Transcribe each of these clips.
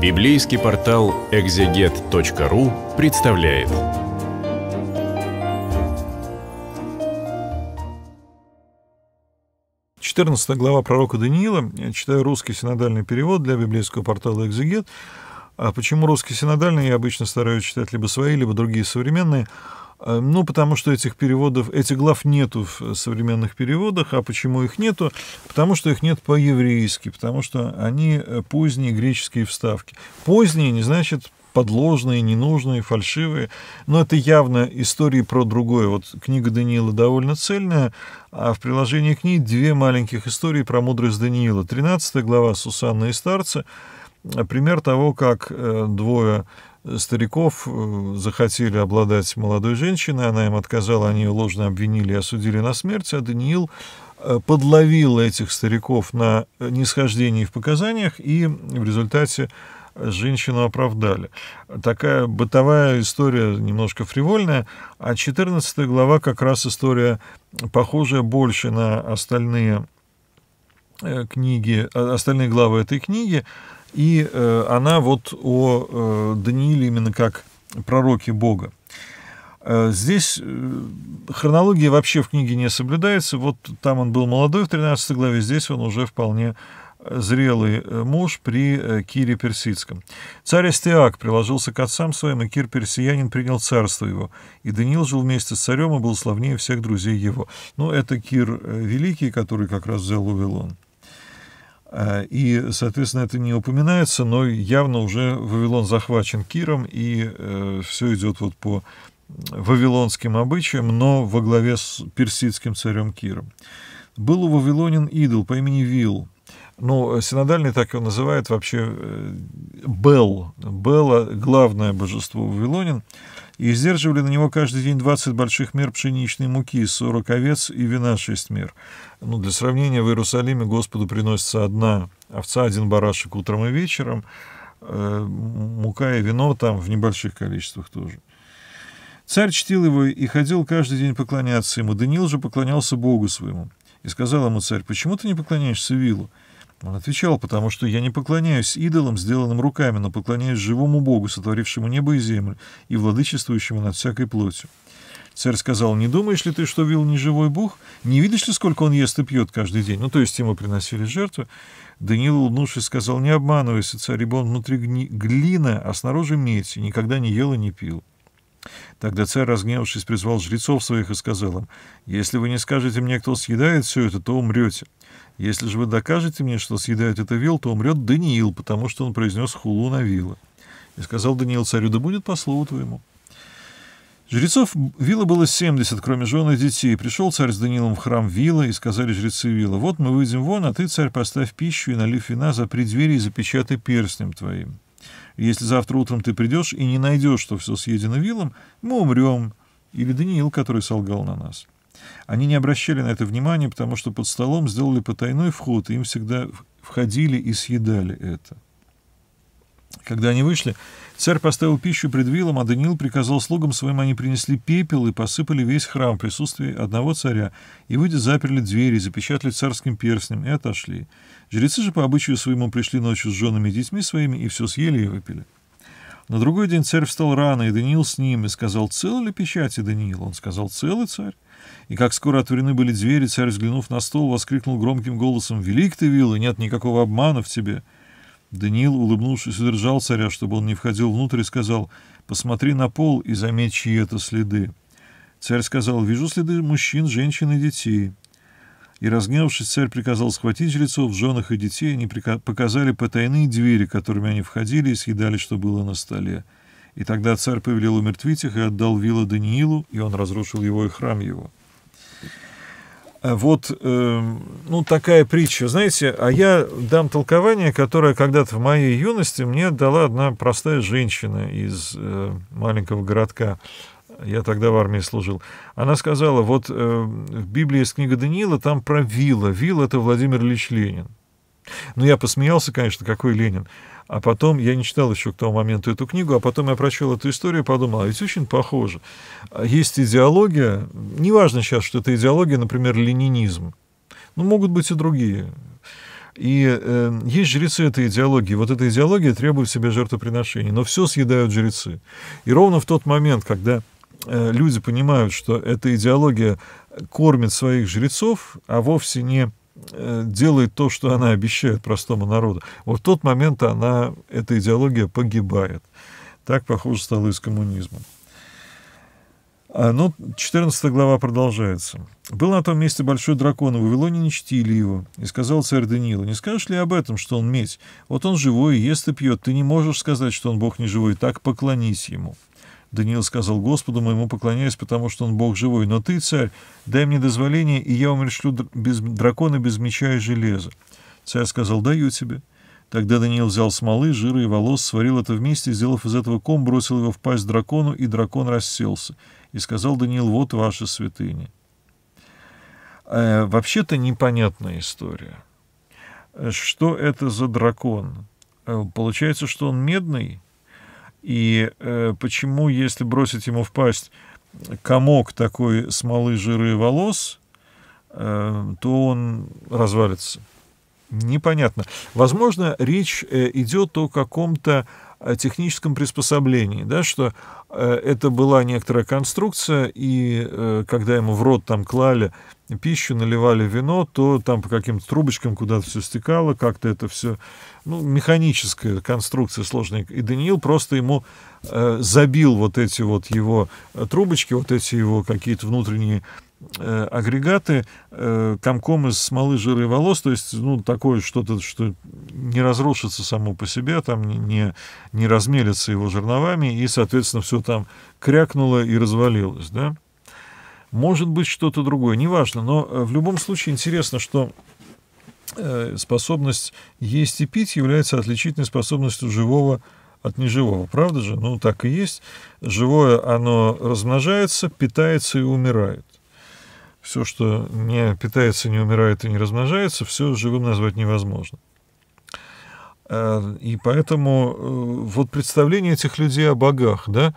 Библейский портал экзегет.ру представляет. Четырнадцатая глава пророка Даниила. Я читаю русский синодальный перевод для библейского портала «Экзегет». А почему русский синодальный? Я обычно стараюсь читать либо свои, либо другие современные – Э, ну, потому что этих переводов, этих глав нету в э, современных переводах. А почему их нету? Потому что их нет по-еврейски, потому что они э, поздние греческие вставки. Поздние не значит подложные, ненужные, фальшивые. Но это явно истории про другое. Вот книга Даниила довольно цельная, а в приложении к ней две маленьких истории про мудрость Даниила. 13 глава Сусанна и старца, пример того, как двое стариков э, захотели обладать молодой женщиной, она им отказала, они ее ложно обвинили и осудили на смерть, а Даниил э, подловил этих стариков на э, нисхождении в показаниях, и в результате женщину оправдали. Такая бытовая история, немножко фривольная, а 14 глава как раз история, похожая больше на остальные книги, остальные главы этой книги, и э, она вот о э, Данииле именно как пророке Бога. Э, здесь э, хронология вообще в книге не соблюдается. Вот там он был молодой в 13 главе, здесь он уже вполне э, зрелый муж при Кире Персидском. Царь Астиак приложился к отцам своим, и Кир Персиянин принял царство его. И Даниил жил вместе с царем и был славнее всех друзей его. Ну, это Кир Великий, который как раз взял Вавилон. Э, и, соответственно, это не упоминается, но явно уже Вавилон захвачен Киром, и э, все идет вот по вавилонским обычаям, но во главе с персидским царем Киром. Был у вавилонин идол по имени Вил. Ну, синодальный так его называет вообще э, Бел. Белла — главное божество вавилонин и издерживали на него каждый день 20 больших мер пшеничной муки, 40 овец и вина 6 мер. Ну, для сравнения, в Иерусалиме Господу приносится одна овца, один барашек утром и вечером, э, мука и вино там в небольших количествах тоже. Царь чтил его и ходил каждый день поклоняться ему. Даниил же поклонялся Богу своему. И сказал ему царь, «Почему ты не поклоняешься Вилу?» Он отвечал, потому что я не поклоняюсь идолам, сделанным руками, но поклоняюсь живому Богу, сотворившему небо и землю, и владычествующему над всякой плотью. Царь сказал, не думаешь ли ты, что Вил не живой Бог? Не видишь ли, сколько он ест и пьет каждый день? Ну, то есть ему приносили жертву. Даниил, улыбнувшись, сказал, не обманывайся, царь, ибо он внутри глина, а снаружи медь, и никогда не ел и не пил. Тогда царь, разгневавшись, призвал жрецов своих и сказал им, «Если вы не скажете мне, кто съедает все это, то умрете». Если же вы докажете мне, что съедают это вил, то умрет Даниил, потому что он произнес хулу на вилы. И сказал Даниил царю, да будет по слову твоему. Жрецов вилла было 70, кроме жен и детей. Пришел царь с Даниилом в храм вилла, и сказали жрецы вилла, вот мы выйдем вон, а ты, царь, поставь пищу и, налив вина, за двери и запечатай перстнем твоим. Если завтра утром ты придешь и не найдешь, что все съедено вилом, мы умрем. Или Даниил, который солгал на нас. Они не обращали на это внимания, потому что под столом сделали потайной вход, и им всегда входили и съедали это. Когда они вышли, царь поставил пищу пред вилом, а Даниил приказал слугам своим, они принесли пепел и посыпали весь храм в присутствии одного царя, и, выйдя, заперли двери, запечатали царским перстнем и отошли. Жрецы же по обычаю своему пришли ночью с женами и детьми своими и все съели и выпили. На другой день царь встал рано, и Даниил с ним, и сказал, целы ли печати, Даниил? Он сказал, целы царь. И как скоро отворены были двери, царь, взглянув на стол, воскликнул громким голосом, «Велик ты, Вилла, нет никакого обмана в тебе!» Даниил, улыбнувшись, удержал царя, чтобы он не входил внутрь, и сказал, «Посмотри на пол и заметь, чьи это следы». Царь сказал, «Вижу следы мужчин, женщин и детей» и, разгневавшись, царь приказал схватить жрецов, женах и детей, они показали потайные двери, которыми они входили и съедали, что было на столе. И тогда царь повелел умертвить их и отдал вилла Даниилу, и он разрушил его и храм его. А вот, э, ну, такая притча, знаете, а я дам толкование, которое когда-то в моей юности мне дала одна простая женщина из э, маленького городка я тогда в армии служил, она сказала, вот э, в Библии есть книга Даниила, там про Вилла. Вилл — это Владимир Ильич Ленин. Ну, я посмеялся, конечно, какой Ленин. А потом, я не читал еще к тому моменту эту книгу, а потом я прочел эту историю и подумал, а ведь очень похоже. А есть идеология, неважно сейчас, что это идеология, например, ленинизм. Ну, могут быть и другие. И э, есть жрецы этой идеологии. Вот эта идеология требует себе жертвоприношений, но все съедают жрецы. И ровно в тот момент, когда Э, люди понимают, что эта идеология кормит своих жрецов, а вовсе не э, делает то, что она обещает простому народу. Вот в тот момент она, эта идеология погибает. Так, похоже, стало и с коммунизмом. А, ну, 14 глава продолжается. «Был на том месте большой дракон, и в Вавилоне не чтили его. И сказал царь Даниил: не скажешь ли об этом, что он медь? Вот он живой, ест и пьет. Ты не можешь сказать, что он бог не живой, так поклонись ему». Даниил сказал Господу моему, поклоняюсь, потому что он Бог живой. Но ты, царь, дай мне дозволение, и я умершлю без, дракона без меча и железа. Царь сказал, даю тебе. Тогда Даниил взял смолы, жира и волос, сварил это вместе, сделав из этого ком, бросил его в пасть дракону, и дракон расселся. И сказал Даниил, вот ваша святыня. Э, вообще-то непонятная история. Э, что это за дракон? Э, получается, что он медный? И э, почему, если бросить ему в пасть комок такой смолы, жиры и волос, э, то он развалится? Непонятно. Возможно, речь э, идет о каком-то техническом приспособлении, да, что э, это была некоторая конструкция, и э, когда ему в рот там клали пищу, наливали вино, то там по каким-то трубочкам куда-то все стекало, как-то это все, ну, механическая конструкция сложная. И Даниил просто ему э, забил вот эти вот его трубочки, вот эти его какие-то внутренние агрегаты комком из смолы, жира и волос, то есть, ну, такое что-то, что не разрушится само по себе, там не, не размелится его жерновами, и, соответственно, все там крякнуло и развалилось, да. Может быть, что-то другое, неважно, но э, в любом случае интересно, что э, способность есть и пить является отличительной способностью живого от неживого. Правда же? Ну, так и есть. Живое, оно размножается, питается и умирает. Все, что не питается, не умирает и не размножается, все живым назвать невозможно. Э, и поэтому э, вот представление этих людей о богах, да,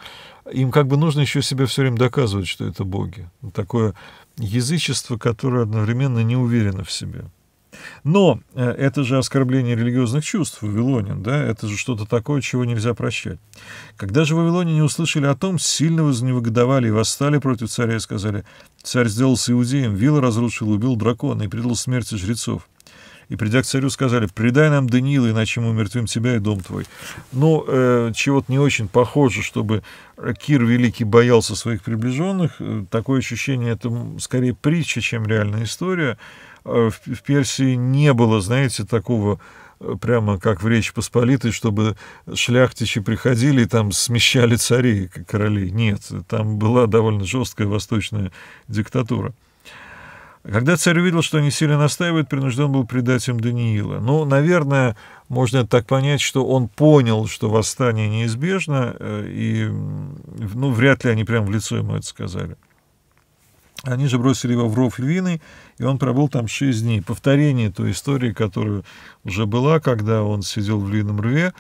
им как бы нужно еще себе все время доказывать, что это боги. Такое язычество, которое одновременно не уверено в себе. Но э, это же оскорбление религиозных чувств в Вавилоне, да, это же что-то такое, чего нельзя прощать. Когда же в Вавилоне не услышали о том, сильно вознегодовали и восстали против царя и сказали, царь сделался иудеем, вил разрушил, убил дракона и предал смерти жрецов и, придя к царю, сказали, «Предай нам Даниила, иначе мы умертвим тебя и дом твой». Ну, э, чего-то не очень похоже, чтобы Кир Великий боялся своих приближенных. Э, такое ощущение, это скорее притча, чем реальная история. Э, в, в Персии не было, знаете, такого э, прямо как в Речи Посполитой, чтобы шляхтичи приходили и там смещали царей, королей. Нет, там была довольно жесткая восточная диктатура. Когда царь увидел, что они сильно настаивают, принужден был предать им Даниила. Ну, наверное, можно так понять, что он понял, что восстание неизбежно, э, и, ну, вряд ли они прямо в лицо ему это сказали. Они же бросили его в ров львиный, и он пробыл там шесть дней. Повторение той истории, которая уже была, когда он сидел в львином рве.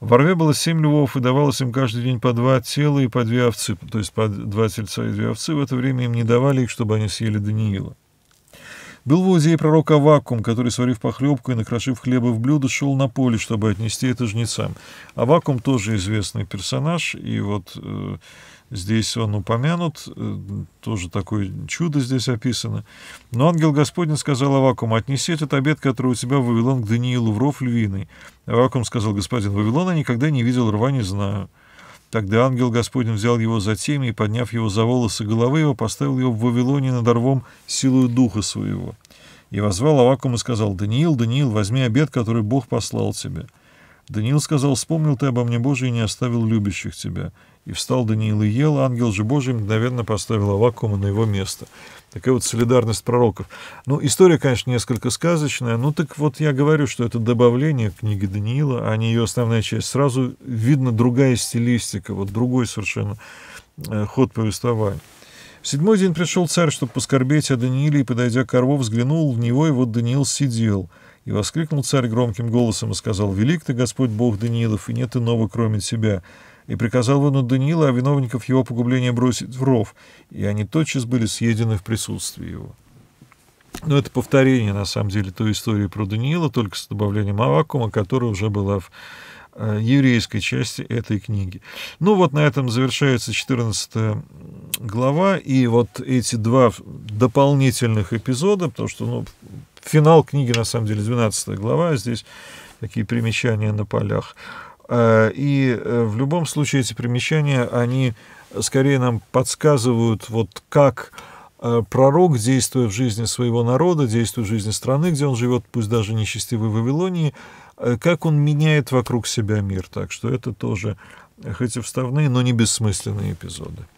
В рве было семь львов, и давалось им каждый день по два тела и по две овцы, то есть по два тельца и две овцы. В это время им не давали их, чтобы они съели Даниила. Был в лузее пророка Вакум, который, сварив похлебку и накрошив хлеба в блюдо, шел на поле, чтобы отнести это жнецам. А Вакум тоже известный персонаж, и вот э, здесь он упомянут, э, тоже такое чудо здесь описано. Но ангел Господень сказал Авакуму, отнеси этот обед, который у тебя в Вавилон, к Даниилу в ров львиный. Авакум сказал, господин Вавилона никогда не видел рва, не знаю. Тогда ангел Господень взял его за теми и, подняв его за волосы головы его, поставил его в Вавилоне над Орвом силою духа своего. И возвал Авакум и сказал, «Даниил, Даниил, возьми обед, который Бог послал тебе». Даниил сказал, «Вспомнил ты обо мне, Боже, и не оставил любящих тебя». И встал Даниил и ел, ангел же Божий мгновенно поставил Авакума на его место. Такая вот солидарность пророков. Ну, история, конечно, несколько сказочная, ну так вот я говорю, что это добавление книги Даниила, а не ее основная часть. Сразу видно другая стилистика, вот другой совершенно э, ход повествования. В седьмой день пришел царь, чтобы поскорбеть о Данииле, и, подойдя к Орву, взглянул в него, и вот Даниил сидел — и воскликнул царь громким голосом и сказал, «Велик ты, Господь Бог Даниилов, и нет иного, кроме тебя». И приказал вынуть Даниила, а виновников его погубления бросить в ров, и они тотчас были съедены в присутствии его. Но это повторение, на самом деле, той истории про Даниила, только с добавлением Авакума, которая уже была в э, еврейской части этой книги. Ну вот на этом завершается 14 глава, и вот эти два дополнительных эпизода, потому что, ну, финал книги, на самом деле, 12 глава, здесь такие примечания на полях. Э, и э, в любом случае эти примечания, они скорее нам подсказывают, вот как э, пророк, действуя в жизни своего народа, действует в жизни страны, где он живет, пусть даже в Вавилонии, как он меняет вокруг себя мир. Так что это тоже, хоть и вставные, но не бессмысленные эпизоды.